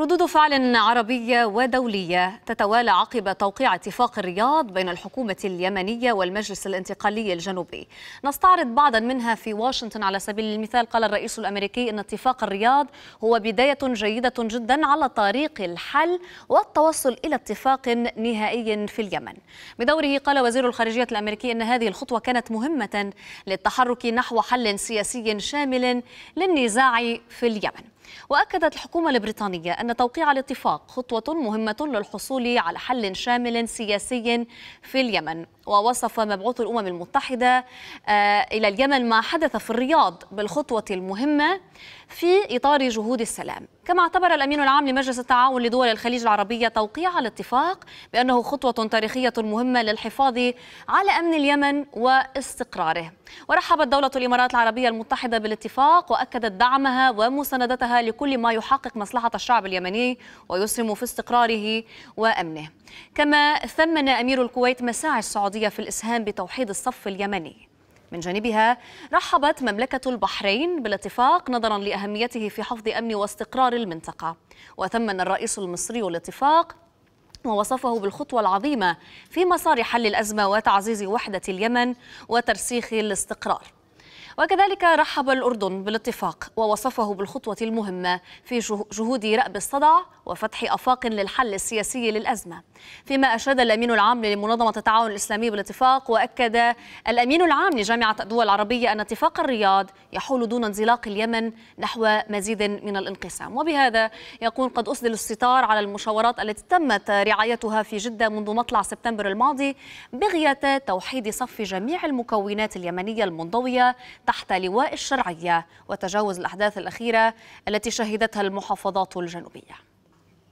ردود فعل عربية ودولية تتوالى عقب توقيع اتفاق الرياض بين الحكومة اليمنية والمجلس الانتقالي الجنوبي نستعرض بعضا منها في واشنطن على سبيل المثال قال الرئيس الأمريكي أن اتفاق الرياض هو بداية جيدة جدا على طريق الحل والتوصل إلى اتفاق نهائي في اليمن بدوره قال وزير الخارجية الأمريكي أن هذه الخطوة كانت مهمة للتحرك نحو حل سياسي شامل للنزاع في اليمن وأكدت الحكومة البريطانية أن توقيع الاتفاق خطوة مهمة للحصول على حل شامل سياسي في اليمن ووصف مبعوث الأمم المتحدة آه، إلى اليمن ما حدث في الرياض بالخطوة المهمة في إطار جهود السلام كما اعتبر الأمين العام لمجلس التعاون لدول الخليج العربية توقيع الاتفاق بأنه خطوة تاريخية مهمة للحفاظ على أمن اليمن واستقراره ورحبت دولة الإمارات العربية المتحدة بالاتفاق وأكدت دعمها ومساندتها لكل ما يحقق مصلحة الشعب اليمني ويسهم في استقراره وأمنه كما ثمن أمير الكويت مساعي السعودية في الإسهام بتوحيد الصف اليمني من جانبها رحبت مملكة البحرين بالاتفاق نظرا لأهميته في حفظ أمن واستقرار المنطقة وثمن الرئيس المصري الاتفاق ووصفه بالخطوة العظيمة في مسار حل الأزمة وتعزيز وحدة اليمن وترسيخ الاستقرار وكذلك رحب الأردن بالاتفاق ووصفه بالخطوة المهمة في جهود رأب الصدع وفتح أفاق للحل السياسي للأزمة فيما أشاد الأمين العام لمنظمة التعاون الإسلامي بالاتفاق وأكد الأمين العام لجامعة الدول العربية أن اتفاق الرياض يحول دون انزلاق اليمن نحو مزيد من الانقسام وبهذا يكون قد أسدل الستار على المشاورات التي تمت رعايتها في جدة منذ مطلع سبتمبر الماضي بغية توحيد صف جميع المكونات اليمنية المنضوية تحت لواء الشرعية وتجاوز الأحداث الأخيرة التي شهدتها المحافظات الجنوبية